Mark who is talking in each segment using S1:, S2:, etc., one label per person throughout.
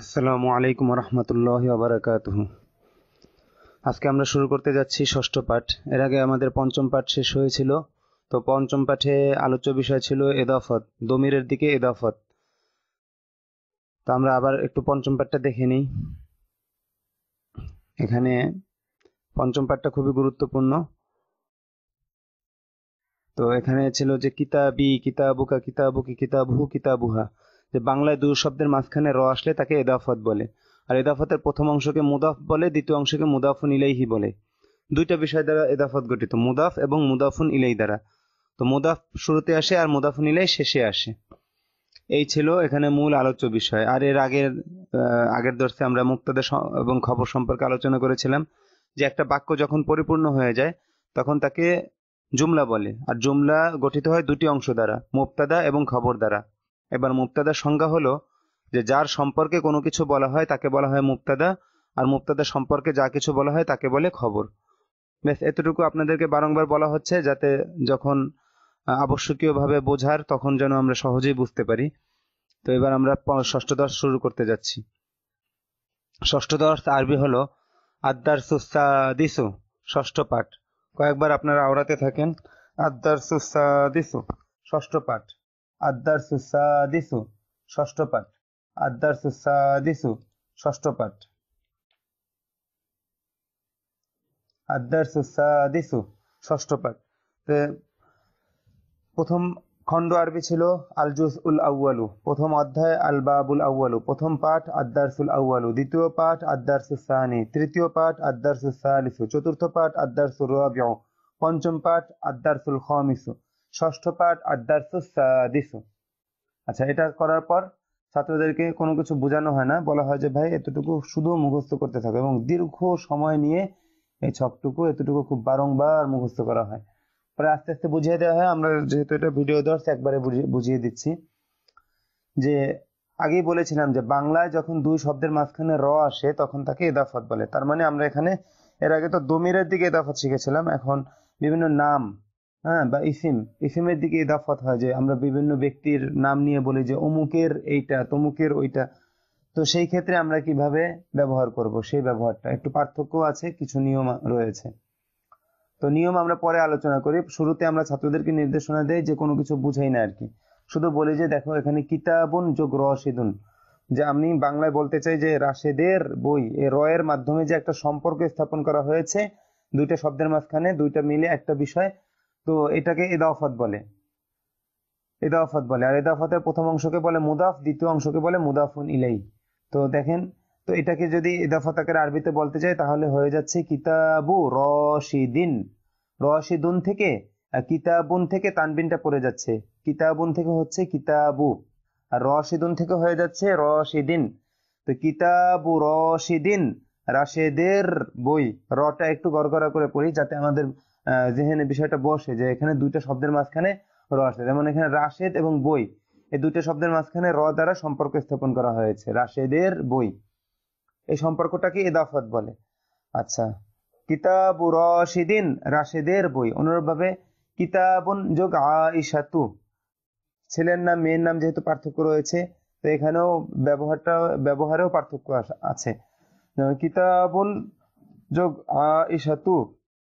S1: আসসালামু আলাইকুম রহমতুল্লাহ আবরাকাত আজকে আমরা শুরু করতে যাচ্ছি ষষ্ঠ পাঠ এর আগে আমাদের পঞ্চম পাঠ শেষ হয়েছিল তো পঞ্চম পাঠে আলোচ্য বিষয় ছিল এদাফত দমিরের দিকে এদাফত তো আমরা আবার একটু পঞ্চম পাঠটা দেখে নিই এখানে পঞ্চম পাঠটা খুবই গুরুত্বপূর্ণ তো এখানে ছিল যে কিতাবি কিতাবুকা কিতাবুকি কিতাবহু কিতাবুহা যে বাংলায় দু শব্দের মাঝখানে র আসলে তাকে এদাফত বলে আর এদাফতের প্রথম অংশকে মুদাফ বলে দ্বিতীয় অংশকে মুদাফুন ইলাইহি বলে দুইটা বিষয় দ্বারা এদাফত গঠিত মুদাফ এবং মুদাফুন ইলাই দ্বারা তো মুদাফ শুরুতে আসে আর মুদাফুন ইলাই শেষে আসে এই ছিল এখানে মূল আলোচ্য বিষয় আর এর আগের আগের দর্শে আমরা মুক্তাদা এবং খবর সম্পর্কে আলোচনা করেছিলাম যে একটা বাক্য যখন পরিপূর্ণ হয়ে যায় তখন তাকে জুমলা বলে আর জুমলা গঠিত হয় দুটি অংশ দ্বারা মুক্তাদা এবং খবর দ্বারা এবার মুক্তাদার সংজ্ঞা হলো যে যার সম্পর্কে কোনো কিছু বলা হয় তাকে বলা হয় মুক্তাদা আর মুক্তাদা সম্পর্কে যা কিছু বলা হয় তাকে বলে খবর ব্যাস এতটুকু আপনাদেরকে বারংবার বলা হচ্ছে যাতে যখন আবশ্যকীয়ভাবে বোঝার তখন যেন আমরা সহজেই বুঝতে পারি তো এবার আমরা ষষ্ঠদশ শুরু করতে যাচ্ছি ষষ্ঠদশ আরবি হলো আদার সুসাদিসু ষষ্ঠ পাঠ কয়েকবার আপনারা আওড়াতে থাকেন আদার সুসাদিসু ষষ্ঠ পাঠ আদ্দার সুসাদিসু ষষ্ঠ পাঠ আদ্দার সুসাদিসু ষষ্ঠ পাঠ আদ্দার ষষ্ঠ পাঠ প্রথম খণ্ড আরবি ছিল আলজুস উল আউয়ালু প্রথম অধ্যায় আল বাবুল আউ্বালু প্রথম পাঠ আদ্দারসুল আউ্বালু দ্বিতীয় পাঠ আদ্দারসুল সাহানি তৃতীয় পাঠ আদ্দারসুল সাহালিসু চতুর্থ পাঠ আদ্দারসুল রাবিউ পঞ্চম পাঠ আদ্দারসুল খমিসু ষষ্ঠ পাঠ আদার্সু আচ্ছা এটা করার পর ছাত্রদেরকে কোনো কিছু বোঝানো হয় না বলা হয় যে ভাই এতটুকু শুধু মুখস্থ করতে থাকো এবং দীর্ঘ সময় নিয়ে এই ছকটুকু এতটুকু খুব বারংবার মুখস্থ করা হয় পরে আস্তে আস্তে বুঝিয়ে দেওয়া হয় আমরা যেহেতু এটা ভিডিও দর্শ একবারে বুঝিয়ে দিচ্ছি যে আগেই বলেছিলাম যে বাংলায় যখন দুই শব্দের মাঝখানে র আসে তখন তাকে এদাফত বলে তার মানে আমরা এখানে এর আগে তো দমিরের দিকে এদাফত শিখেছিলাম এখন বিভিন্ন নাম হ্যাঁ বা ইসিম ইসিমের দিকে ইদাফত হয় যে আমরা বিভিন্ন ব্যক্তির নাম নিয়ে বলি যে অমুকের এইটা তমুকের ওইটা তো সেই ক্ষেত্রে আমরা কিভাবে ব্যবহার করব সেই ব্যবহারটা একটু পার্থক্য আছে কিছু নিয়ম রয়েছে তো নিয়ম আমরা পরে আলোচনা করি শুরুতে আমরা ছাত্রদেরকে নির্দেশনা দেই যে কোনো কিছু বুঝাই না আর কি শুধু বলি যে দেখো এখানে কিতাবন যোগ রসিদুন যে আমি বাংলায় বলতে চাই যে রাশেদের বই এ রয়ের মাধ্যমে যে একটা সম্পর্ক স্থাপন করা হয়েছে দুইটা শব্দের মাঝখানে দুইটা মিলে একটা বিষয় তো এটাকে এদাফত বলে এদাফত বলে আর এদাফতের প্রথম অংশকে বলে মুদাফ দ্বিতীয় অংশকে বলে মুদাফুন ইলাই তো দেখেন তো এটাকে যদি এদাফত আকারে আরবিতে বলতে চাই তাহলে হয়ে যাচ্ছে কিতাবু রশিদিন রশিদুন থেকে কিতাবুন থেকে তানবিনটা পড়ে যাচ্ছে কিতাবুন থেকে হচ্ছে কিতাবু আর রশিদুন থেকে হয়ে যাচ্ছে রশিদিন তো কিতাবু রশিদিন রাশেদের বই রটা একটু গড়গড়া করে পড়ি যাতে আমাদের যেখানে বিষয়টা বসে যে এখানে দুইটা শব্দের মাঝখানে র আছে যেমন এখানে রাশেদ এবং বই এই দুইটা শব্দের মাঝখানে র দ্বারা সম্পর্ক স্থাপন করা হয়েছে রাশেদের বই এই সম্পর্কটাকে এদাফত বলে আচ্ছা কিতাব রশিদিন রাশেদের বই অনুরূপভাবে কিতাবুন যোগ আইসাতু ছেলের নাম মেয়ের নাম যেহেতু পার্থক্য রয়েছে তো এখানেও ব্যবহারটা ব্যবহারেও পার্থক্য আছে কিতাবুন যোগ আইসাতু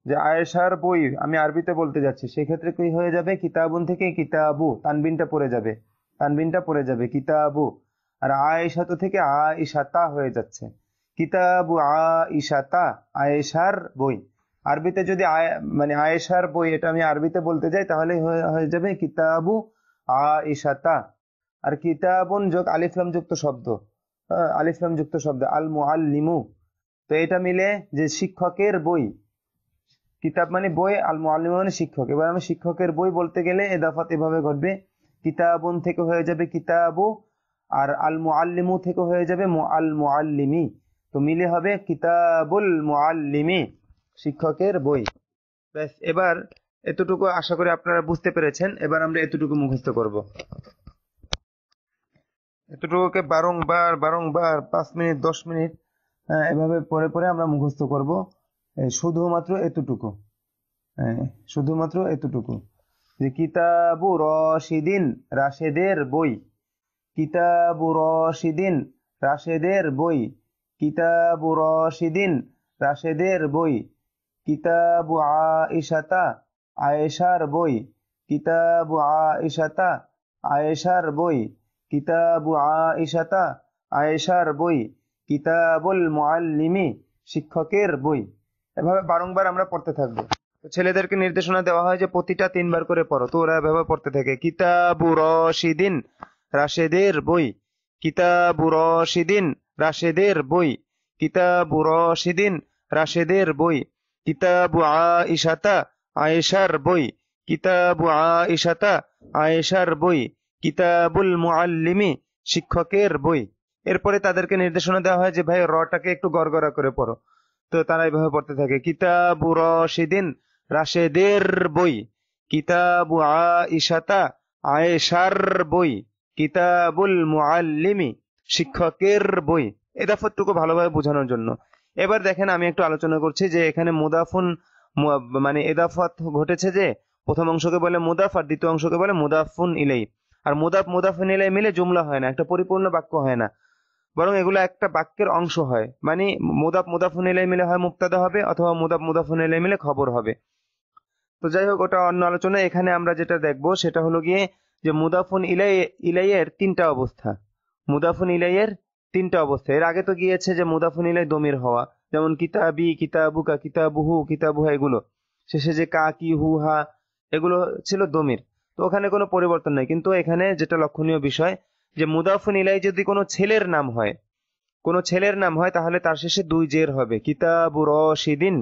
S1: যে আয়েশার বই আমি আরবিতে বলতে যাচ্ছি সেক্ষেত্রে কি হয়ে যাবে কিতাবুন থেকে কিতাবু তানবিনটা পড়ে যাবে তানবিনটা পড়ে যাবে কিতাবু আর আয়েশাতু থেকে আয়েশাতা হয়ে যাচ্ছে কিতাবু আয়েশাতা আয়েশার বই আরবিতে যদি মানে আয়েশার বই এটা আমি আরবিতে বলতে যাই তাহলে হয়ে যাবে কিতাবু আয়েশাতা আর কিতাবুন যোগ আলিফলাম যুক্ত শব্দ আলিফলাম যুক্ত শব্দ আল লিমু তো এটা মিলে যে শিক্ষকের বই কিতাব মানে বই আল মোয়াল্লিম মানে শিক্ষক এবার আমি শিক্ষকের বই বলতে গেলে এদাফাত এভাবে ঘটবে কিতাবন থেকে হয়ে যাবে কিতাবু আর আল মোয়াল্লিমু থেকে হয়ে যাবে আল মোয়াল্লিমি তো মিলে হবে কিতাবুল মোয়াল্লিমি শিক্ষকের বই ব্যাস এবার এতটুকু আশা করি আপনারা বুঝতে পেরেছেন এবার আমরা এতটুকু মুখস্থ করব এতটুকুকে বারংবার বারংবার পাঁচ মিনিট দশ মিনিট এভাবে পরে পরে আমরা মুখস্থ করব শুধুমাত্র এতটুকু শুধুমাত্র এতটুকু যে কিতাবু রশিদিন রাশেদের বই কিতাবু রশিদিন রাশেদের বই কিতাবু রশিদিন রাশেদের বই কিতাবু আয়েশাতা আয়েশার বই কিতাবু আয়েশাতা আয়েশার বই কিতাবু আয়েশাতা আয়েশার বই কিতাবুল মুআল্লিমি শিক্ষকের বই এভাবে বারংবার আমরা পড়তে থাকবো ছেলেদেরকে নির্দেশনা দেওয়া হয় যে প্রতিটা তিনবার করে পড়ো তো ওরা এভাবে পড়তে থাকে কিতাবু রশিদিন রাশেদের বই কিতাবু রশিদিন রাশেদের বই কিতাবু রশিদিন রাশেদের বই কিতাবু আইশাতা আয়েশার বই কিতাবু আয়েশাতা আয়েশার বই কিতাবুল মুআল্লিমি শিক্ষকের বই এরপরে তাদেরকে নির্দেশনা দেওয়া হয় যে ভাই রটাকে একটু গড়গড়া করে পড়ো তো তারা এভাবে পড়তে থাকে কিতাবু রশিদিন রাশেদের বই কিতাবু আইসাতা আয়েশার বই কিতাবুল মুআল্লিমি শিক্ষকের বই এ দাফতটুকু ভালোভাবে বোঝানোর জন্য এবার দেখেন আমি একটু আলোচনা করছি যে এখানে মুদাফুন মানে এদাফাত ঘটেছে যে প্রথম অংশকে বলে মুদাফ আর দ্বিতীয় অংশকে বলে মুদাফুন ইলেই আর মুদাফ মুদাফুন ইলেই মিলে জুমলা হয় না একটা পরিপূর্ণ বাক্য হয় না বরং এগুলো একটা বাক্যের অংশ হয় মানে মুদাফ মুদাফুন এলাই মিলে হয় মুক্তাদা হবে অথবা মোদাব মুদাফুন এলাই মিলে খবর হবে তো যাই হোক ওটা অন্য আলোচনা এখানে আমরা যেটা দেখব সেটা হলো গিয়ে যে মুদাফুন ইলাই ইলাইয়ের তিনটা অবস্থা মুদাফুন ইলাইয়ের তিনটা অবস্থা এর আগে তো গিয়েছে যে মুদাফুন ইলাই দমির হওয়া যেমন কিতাবি কিতাবুকা কিতাবুহু কিতাবুহা এগুলো শেষে যে কা কি হু হা এগুলো ছিল দমির তো ওখানে কোনো পরিবর্তন নেই কিন্তু এখানে যেটা লক্ষণীয় বিষয় যে মুদাফুন ইলাই যদি কোনো ছেলের নাম হয় কোনো ছেলের নাম হয় তাহলে তার শেষে দুই জের হবে কিতাবু রশিদিন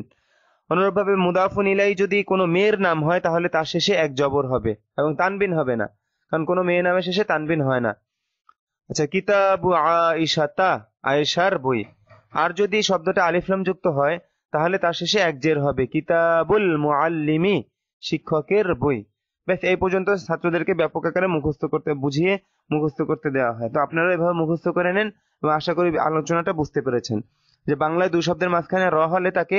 S1: অনুরূপভাবে মুদাফুন ইলাই যদি কোনো মেয়ের নাম হয় তাহলে তার শেষে এক জবর হবে এবং তানবিন হবে না কারণ কোনো মেয়ে নামের শেষে তানবিন হয় না আচ্ছা কিতাবু আইসাতা আয়েশার বই আর যদি শব্দটা আলিফলাম যুক্ত হয় তাহলে তার শেষে এক জের হবে কিতাবুল মুআল্লিমি শিক্ষকের বই ব্যাস এই পর্যন্ত ছাত্রদেরকে ব্যাপক আকারে মুখস্থ করতে বুঝিয়ে মুখস্থ করতে দেওয়া হয় তো আপনারা এভাবে মুখস্থ করে নেন এবং আশা করি আলোচনাটা বুঝতে পেরেছেন যে বাংলায় দুই শব্দের মাঝখানে র হলে তাকে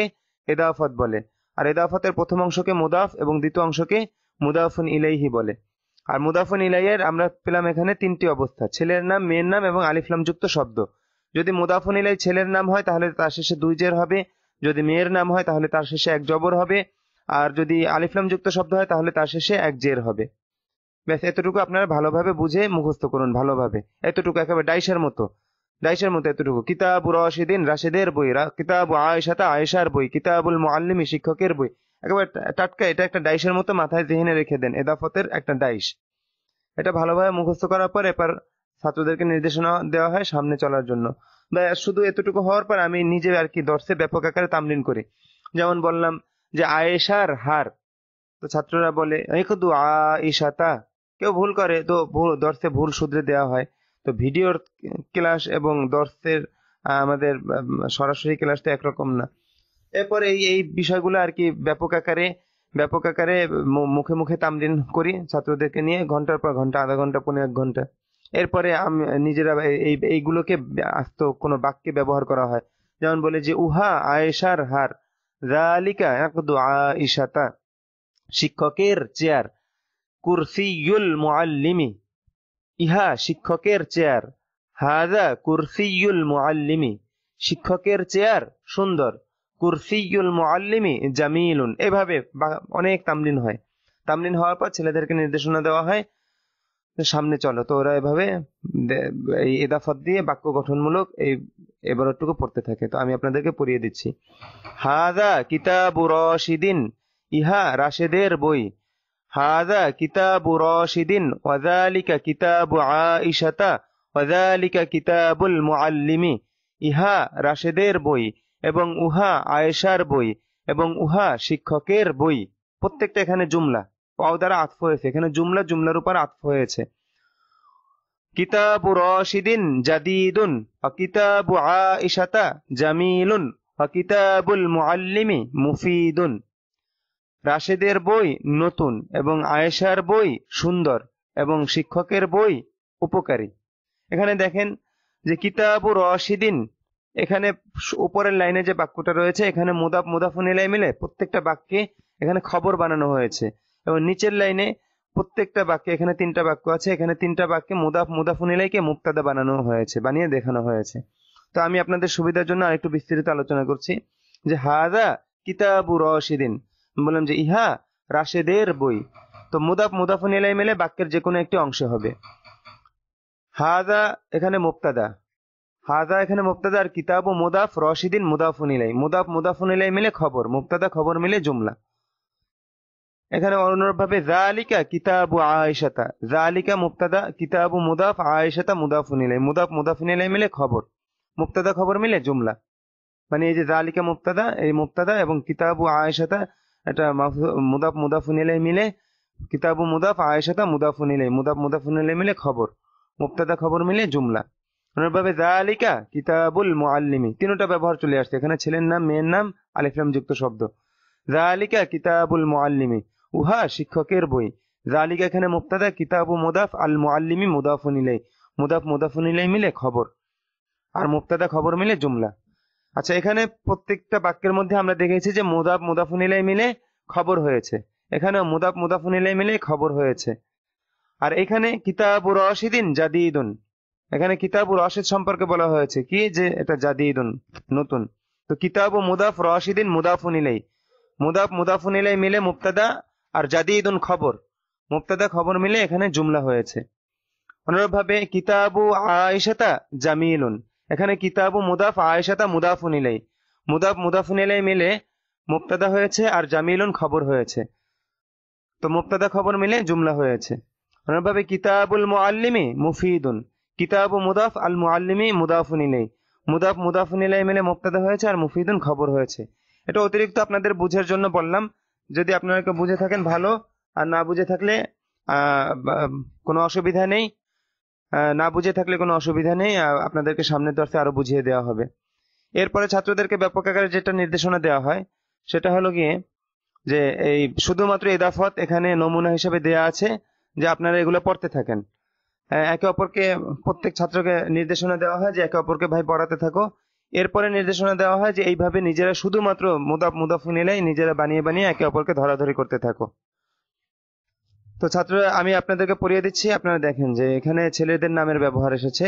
S1: এদাফত বলে আর এদাফতের প্রথম অংশকে মুদাফ এবং দ্বিতীয় অংশকে মুদাফুন ইলাইহি বলে আর মুদাফুন ইলাইয়ের আমরা পেলাম এখানে তিনটি অবস্থা ছেলের নাম মেয়ের নাম এবং আলিফলামযুক্ত শব্দ যদি মুদাফুন ইলাই ছেলের নাম হয় তাহলে তার শেষে দুই জের হবে যদি মেয়ের নাম হয় তাহলে তার শেষে এক জবর হবে আর যদি আলিফলাম যুক্ত শব্দ হয় তাহলে তার শেষে এক জের হবে ব্যাস এতটুকু আপনারা ভালোভাবে বুঝে মুখস্থ করুন ভালোভাবে এতটুকু একেবারে ডাইসের মতো ডাইসের মতো এতটুকু কিতাব রশিদিন রাশেদের বই কিতাব তা আয়েশার বই কিতাবুল মোয়াল্লিমি শিক্ষকের বই একেবারে টাটকা এটা একটা ডাইসের মতো মাথায় জেহিনে রেখে দেন এদাফতের একটা ডাইস এটা ভালোভাবে মুখস্থ করার পর এবার ছাত্রদেরকে নির্দেশনা দেওয়া হয় সামনে চলার জন্য বা শুধু এতটুকু হওয়ার পর আমি নিজে আর কি দর্শে ব্যাপক আকারে তামলিন করি যেমন বললাম যে আয়েশার হার তো ছাত্ররা বলে একদু আয়েশাতা কেউ ভুল করে তো দর্শে ভুল শুধরে দেওয়া হয় তো ভিডিওর ক্লাস এবং দর্শের আমাদের সরাসরি ক্লাস তো একরকম না এরপরে এই এই বিষয়গুলো আর কি ব্যাপক আকারে ব্যাপক আকারে মুখে মুখে তামদিন করি ছাত্রদেরকে নিয়ে ঘন্টার পর ঘন্টা আধা ঘন্টা পনেরো এক ঘন্টা এরপরে আমি নিজেরা এই এইগুলোকে আস্ত কোনো বাক্যে ব্যবহার করা হয় যেমন বলে যে উহা আয়েশার হার শিক্ষকের চেয়ার কুরসিউল মুআল্লিমি ইহা শিক্ষকের চেয়ার হাদা কুরসিউল মুআল্লিমি শিক্ষকের চেয়ার সুন্দর কুরসিউল মুআল্লিমি জামিলুন এভাবে অনেক তামলিন হয় তামলিন হওয়ার পর ছেলেদেরকে নির্দেশনা দেওয়া হয় সামনে চলো তো ওরা এভাবে এই এদাফত দিয়ে বাক্য গঠনমূলক এই এবারটুকু পড়তে থাকে তো আমি আপনাদেরকে পড়িয়ে দিচ্ছি হাজা কিতাবু রশিদিন ইহা রাশেদের বই হাজা কিতাবু রশিদিন ওয়াজালিকা কিতাবু আইশাতা ওয়াজালিকা কিতাবুল মুআল্লিমি ইহা রাশেদের বই এবং উহা আয়েশার বই এবং উহা শিক্ষকের বই প্রত্যেকটা এখানে জুমলা পাও দ্বারা আত্ম হয়েছে এখানে জুমলা জুমলার উপর আত্ম হয়েছে কিতাবু রশিদিন জাদিদুন কিতাবু আইশাতা জামিলুন কিতাবুল মুআল্লিমি মুফিদুন রাশেদের বই নতুন এবং আয়েশার বই সুন্দর এবং শিক্ষকের বই উপকারী এখানে দেখেন যে কিতাবু রশিদিন এখানে উপরের লাইনে যে বাক্যটা রয়েছে এখানে মুদাফ মুদাফুন এলাই মিলে প্রত্যেকটা বাক্যে এখানে খবর বানানো হয়েছে এবং নিচের লাইনে প্রত্যেকটা বাক্যে এখানে তিনটা বাক্য আছে এখানে তিনটা বাক্যে মুদাফ মুদাফুনিলাইকে মুক্তাদা বানানো হয়েছে বানিয়ে দেখানো হয়েছে তো আমি আপনাদের সুবিধার জন্য আরেকটু বিস্তারিত আলোচনা করছি যে হাদা কিতাবু রশিদিন বললাম যে ইহা রাশেদের বই তো মুদাফ মুদাফুনিলাই মেলে বাক্যের যে কোনো একটি অংশ হবে হাদা এখানে মুক্তাদা হাদা এখানে মুক্তাদা আর কিতাবু মুদাফ রশিদিন মুদাফুনিলাই মুদাফ মুদাফুনিলাই মিলে খবর মুক্তাদা খবর মিলে জুমলা এখানে অনুরূপভাবে জালিকা কিতাবু আয়েশাতা জালিকা মুক্তাদা কিতাবু মুদাফ আয়েশাতা মুদাফুনিলে মুদাফ মুদাফুনিলে মিলে খবর মুক্তাদা খবর মিলে জুমলা মানে এই যে জালিকা মুক্তাদা এই মুক্তাদা এবং কিতাবু আয়েশাতা এটা মুদাফ মুদাফুনিলে মিলে কিতাবু মুদাফ আয়েশাতা মুদাফুনিলে মুদাফ মুদাফুনিলে মিলে খবর মুক্তাদা খবর মিলে জুমলা অনুরূপভাবে জালিকা কিতাবুল মুআল্লিমি তিনটা ব্যবহার চলে আসছে এখানে ছেলের নাম মেয়ের নাম আলিফলাম যুক্ত শব্দ জালিকা কিতাবুল মুআল্লিমি উহা শিক্ষকের বই জালিকা এখানে মুক্তাদা ও মুদাফ আল মুআলিমি মুদাফুন ইলাই মুদাফ মুদাফুন ইলাই মিলে খবর আর মুক্তাদা খবর মিলে জুমলা আচ্ছা এখানে প্রত্যেকটা বাক্যের মধ্যে আমরা দেখেছি যে মুদাফ মুদাফুন মিলে খবর হয়েছে এখানে মুদাফ মুদাফুন মিলে খবর হয়েছে আর এখানে কিতাবু রশিদিন জাদিদুন এখানে কিতাবু রশিদ সম্পর্কে বলা হয়েছে কি যে এটা জাদিদুন নতুন তো কিতাবু মুদাফ রশিদিন মুদাফুন মুদাফ মুদাফুন ইলাই মিলে মুক্তাদা আর জাদিদুন খবর মুক্তাদা খবর মিলে এখানে জুমলা হয়েছে অনুরূপভাবে কিতাবু আয়েশাতা জামিলুন এখানে কিতাবু মুদাফ আয়েশাতা মুদাফুন ইলাই মুদাফ মুদাফুন ইলাই মিলে মুক্তাদা হয়েছে আর জামিলুন খবর হয়েছে তো মুক্তাদা খবর মিলে জুমলা হয়েছে অনুরূপভাবে কিতাবুল মুআল্লিমি মুফিদুন কিতাবু মুদাফ আল মুআল্লিমি মুদাফুন ইলাই মুদাফ মুদাফুন ইলাই মিলে মুক্তাদা হয়েছে আর মুফিদুন খবর হয়েছে এটা অতিরিক্ত আপনাদের বুঝের জন্য বললাম যদি আপনারা কেউ বুঝে থাকেন ভালো আর না বুঝে থাকলে কোনো অসুবিধা নেই না বুঝে থাকলে কোনো অসুবিধা নেই আপনাদেরকে সামনের তরফে আরও বুঝিয়ে দেওয়া হবে এরপরে ছাত্রদেরকে ব্যাপক আকারে যেটা নির্দেশনা দেওয়া হয় সেটা হলো গিয়ে যে এই শুধুমাত্র এদাফত এখানে নমুনা হিসেবে দেয়া আছে যে আপনারা এগুলো পড়তে থাকেন একে অপরকে প্রত্যেক ছাত্রকে নির্দেশনা দেওয়া হয় যে একে অপরকে ভাই পড়াতে থাকো এরপরে নির্দেশনা দেওয়া হয় যে এইভাবে নিজেরা শুধুমাত্র মুদাফ মুদাফু নিলেই নিজেরা বানিয়ে বানিয়ে একে অপরকে ধরাধরি করতে থাকো তো ছাত্ররা আমি আপনাদেরকে পড়িয়ে দিচ্ছি আপনারা দেখেন যে এখানে ছেলেদের নামের ব্যবহার এসেছে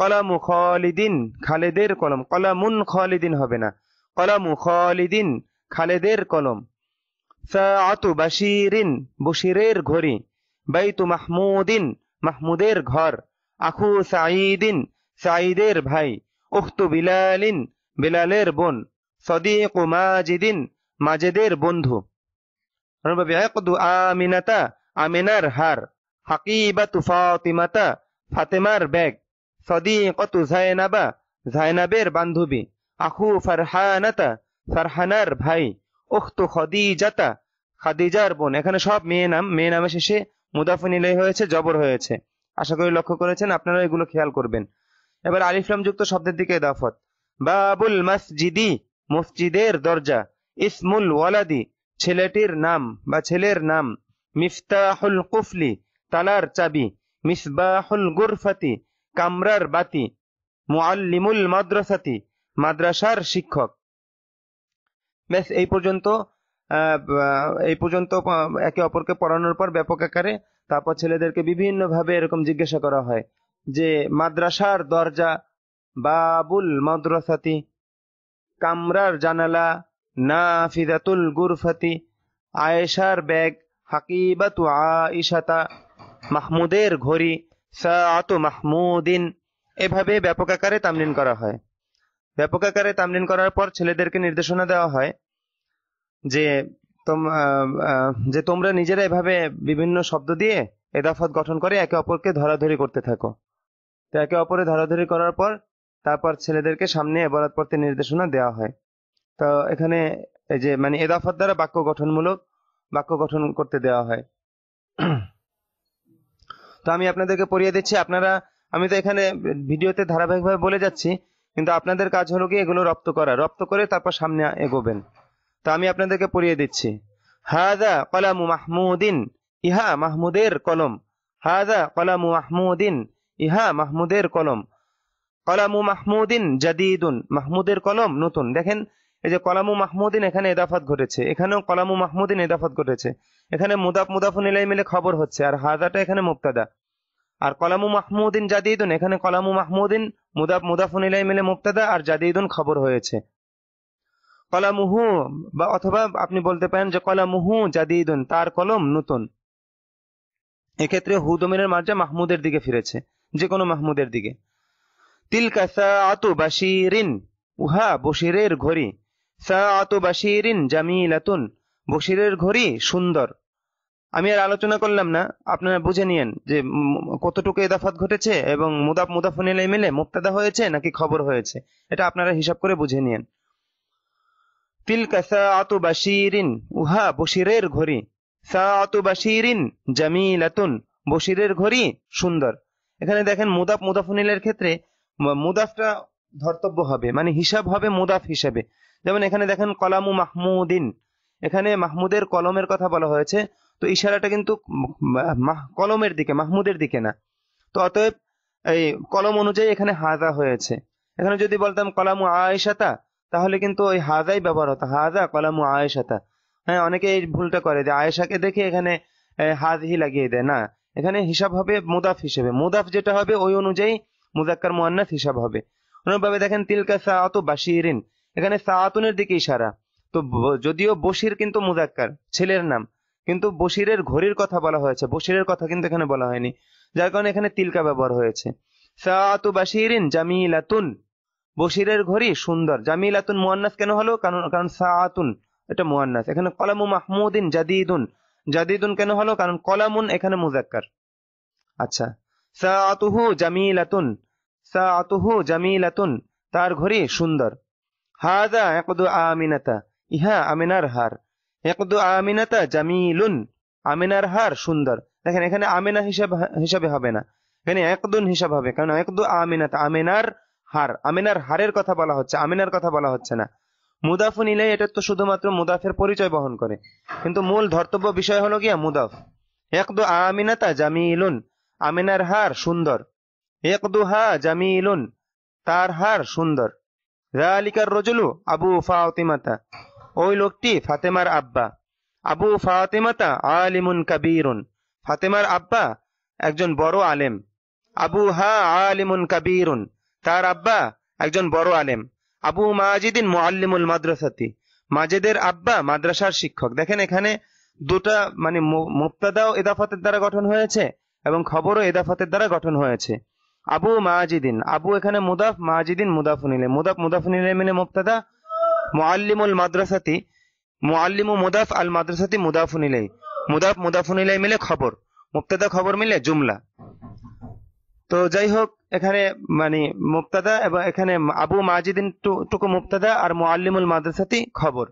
S1: কলামু খলিদিন খালেদের কলম কলামুন খলিদিন হবে না কলামু খলিদিন খালেদের কলম বাশিরিন বশিরের ঘড়ি বাইতু মাহমুদিন মাহমুদের ঘর আখু সাঈদিন সাঈদের ভাই উক্ত বিলালিন বিলালের বোন সদিক মাজিদিন মাজেদের বন্ধু আমিনাতা আমিনার হার হাকিবাতু ফাতিমাতা ফাতেমার ব্যাগ সদিকতু জায়নাবা জায়নাবের বান্ধবী আখু ফারহানাতা ফারহানার ভাই উখতু খদিজাতা খাদিজার বোন এখানে সব মেয়ে নাম মেয়ে নামে শেষে মুদাফুন হয়েছে জবর হয়েছে আশা করি লক্ষ্য করেছেন আপনারা এগুলো খেয়াল করবেন এবার আলিফলাম যুক্ত শব্দের দিকে ইদাফত বাবুল মসজিদি মসজিদের দরজা ইসমুল ওয়ালাদি ছেলেটির নাম বা ছেলের নাম মিফতাহুল কুফলি তালার চাবি মিসবাহুল গুরফাতি কামরার বাতি মুআল্লিমুল মাদ্রাসাতি মাদ্রাসার শিক্ষক ব্যাস এই পর্যন্ত এই পর্যন্ত একে অপরকে পড়ানোর পর ব্যাপক আকারে তারপর ছেলেদেরকে বিভিন্নভাবে এরকম জিজ্ঞাসা করা হয় যে মাদ্রাসার দরজা বাবুল মাদ্রাসাতি কামরার জানালা না ফিদাতুল গুরফাতি আয়েশার ব্যাগ হাকিবাত আইশাতা মাহমুদের ঘড়ি সাত মাহমুদিন এভাবে ব্যাপক আকারে তামলিন করা হয় ব্যাপক আকারে তামলিন করার পর ছেলেদেরকে নির্দেশনা দেওয়া হয় যে যে তোমরা নিজেরা এভাবে বিভিন্ন শব্দ দিয়ে এদাফত গঠন করে একে অপরকে ধরাধরি করতে থাকো তো একে অপরে ধরাধরি করার পর তারপর ছেলেদেরকে সামনে এবারাত পড়তে নির্দেশনা দেওয়া হয় তো এখানে এই যে মানে এদাফার দ্বারা বাক্য গঠনমূলক বাক্য গঠন করতে দেওয়া হয় তো আমি আপনাদেরকে পড়িয়ে দিচ্ছি আপনারা আমি তো এখানে ভিডিওতে ধারাবাহিকভাবে বলে যাচ্ছি কিন্তু আপনাদের কাজ হলো কি এগুলো রপ্ত করা রপ্ত করে তারপর সামনে এগোবেন তো আমি আপনাদেরকে পড়িয়ে দিচ্ছি হাদা কলামু মাহমুদিন ইহা মাহমুদের কলম হাদা কলামু মাহমুদিন ইহা মাহমুদের কলম কলামু মাহমুদিন জাদিদুন মাহমুদের কলম নতুন দেখেন এই যে কলামু মাহমুদিন এখানে এদাফাত ঘটেছে এখানেও কলামু মাহমুদিন এদাফাত ঘটেছে এখানে মুদাফ মুদাফুন ইলাই মিলে খবর হচ্ছে আর হাজাটা এখানে মুক্তাদা আর কলামু মাহমুদিন জাদিদুন এখানে কলামু মাহমুদিন মুদাফ মুদাফুন ইলাই মিলে মুক্তাদা আর জাদিদুন খবর হয়েছে কলামুহু বা অথবা আপনি বলতে পারেন যে কলামুহু জাদিদুন তার কলম নতুন এক্ষেত্রে হুদমিনের মার্জা মাহমুদের দিকে ফিরেছে যে কোনো মাহমুদের দিকে তিলকা সাআতু বাশিরিন উহা বশিরের ঘড়ি সা সাআতু বাশিরিন জামিলাতুন বশিরের ঘড়ি সুন্দর আমি আর আলোচনা করলাম না আপনারা বুঝে নিয়েন যে কতটুকু এদাফাত ঘটেছে এবং মুদাফ মুদাফুনিলে মিলে মুক্তাদা হয়েছে নাকি খবর হয়েছে এটা আপনারা হিসাব করে বুঝে নিয়েন তিলকা সাআতু বাশিরিন উহা বশিরের ঘড়ি সা সাআতু বাশিরিন জামিলাতুন বশিরের ঘড়ি সুন্দর এখানে দেখেন মুদাফ মুদাফুনিলের ক্ষেত্রে মুদাফটা ধর্তব্য হবে মানে হিসাব হবে মুদাফ হিসাবে যেমন এখানে দেখেন কলামু মাহমুদিন এখানে মাহমুদের কলমের কথা বলা হয়েছে তো ইশারাটা কিন্তু কলমের দিকে মাহমুদের দিকে না তো অতএব এই কলম অনুযায়ী এখানে হাজা হয়েছে এখানে যদি বলতাম কলামু আয়েশাতা তাহলে কিন্তু ওই হাজাই ব্যবহার হতো হাজা কলামু আয়েশাতা হ্যাঁ অনেকে এই ভুলটা করে যে আয়েশাকে দেখে এখানে হাজহি লাগিয়ে দেয় না এখানে হিসাব হবে মুদাফ হিসেবে মুদাফ যেটা হবে ওই অনুযায়ী মুজাক্কার মুয়ান্নাস হিসাব হবে অনুরূপভাবে দেখেন তিলকা সাআতু বাশিরিন এখানে সাহাতুনের দিকে ইশারা তো যদিও বশির কিন্তু মুজাক্কার ছেলের নাম কিন্তু বশিরের ঘড়ির কথা বলা হয়েছে বশিরের কথা কিন্তু এখানে বলা হয়নি যার কারণে এখানে তিলকা ব্যবহার হয়েছে সাহাতু বাশিরিন জামিলাতুন বশিরের ঘড়ি সুন্দর জামিলাতুন মুয়ান্নাস কেন হলো কারণ কারণ সাহাতুন এটা মুয়ান্নাস এখানে কলামু মাহমুদিন জাদিদুন জাদিদুন কেন হলো কারণ কলামুন এখানে মুজাক্কার আচ্ছা সা আতুহু আতুন সা আতুহু আতুন তার ঘড়ি সুন্দর হাদা একদু আমিনাতা ইহা আমিনার হার একদু আমিনাতা জামিলুন আমিনার হার সুন্দর দেখেন এখানে আমিনা হিসাব হিসাবে হবে না এখানে একদুন হিসাব হবে কারণ একদু আমিনাতা আমিনার হার আমিনার হারের কথা বলা হচ্ছে আমিনার কথা বলা হচ্ছে না মুদাফ নিলে এটা তো শুধুমাত্র মুদাফের পরিচয় বহন করে কিন্তু মূল ধর্তব্য বিষয় হলো গিয়া মুদাফ একদু আমিনাতা জামি ইলুন আমিনার হার সুন্দর একদু হা জামি ইলুন তার হার সুন্দর রালিকার রজুলু আবু ফাওতিমাতা ওই লোকটি ফাতেমার আব্বা আবু ফাওতিমাতা আলিমুন কাবিরুন ফাতেমার আব্বা একজন বড় আলেম আবু হা আলিমুন কাবিরুন তার আব্বা একজন বড় আলেম আবু মাজিদিন মোয়াল্লিমুল মাদ্রাসাতি মাজেদের আব্বা মাদ্রাসার শিক্ষক দেখেন এখানে দুটা মানে মুক্তাদাও এদাফতের দ্বারা গঠন হয়েছে এবং খবরও এদাফতের দ্বারা গঠন হয়েছে আবু মাজিদিন আবু এখানে মুদাফ মাজিদিন মুদাফুনিলে মুদাফ মুদাফুনিলে মিলে মুক্তাদা মানে মোয়াল্লিমুল মাদ্রাসাতি মোয়াল্লিমু মুদাফ আল মাদ্রাসাতি মুদাফুনিলাই মুদাফ মুদাফুনিলাই মিলে খবর মুক্তাদা খবর মিলে জুমলা তো যাই হোক এখানে মানে মুক্তাদা এবং এখানে আবু মাজিদিন টুকু মুক্তাদা আর মুআল্লিমুল মাদ্রাসাতি খবর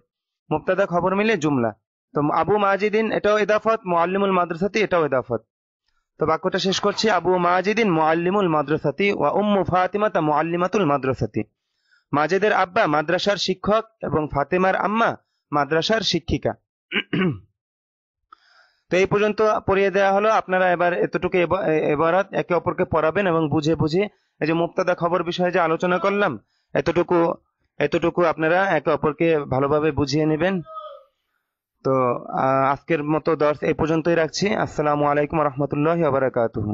S1: মুক্তাদা খবর মিলে জুমলা তো আবু মাজিদিন এটাও এদাফত মুআল্লিমুল মাদ্রাসাতি এটাও এদাফত তো বাক্যটা শেষ করছি আবু মাজিদিন মুআল্লিমুল মাদ্রাসাতি ওয়া উম্মু তা মুআল্লিমাতুল মাদ্রাসাতি মাজেদের আব্বা মাদ্রাসার শিক্ষক এবং ফাতেমার আম্মা মাদ্রাসার শিক্ষিকা তো এই পর্যন্ত পড়িয়ে দেওয়া হলো আপনারা এবার এতটুকু এবারাত একে অপরকে পড়াবেন এবং বুঝে বুঝে এই যে মুক্তাদা খবর বিষয়ে যে আলোচনা করলাম এতটুকু এতটুকু আপনারা একে অপরকে ভালোভাবে বুঝিয়ে নেবেন তো আজকের মতো দর্শ এই পর্যন্তই রাখছি আসসালামু আলাইকুম রহমতুল্লাহ আবরাকাতুহ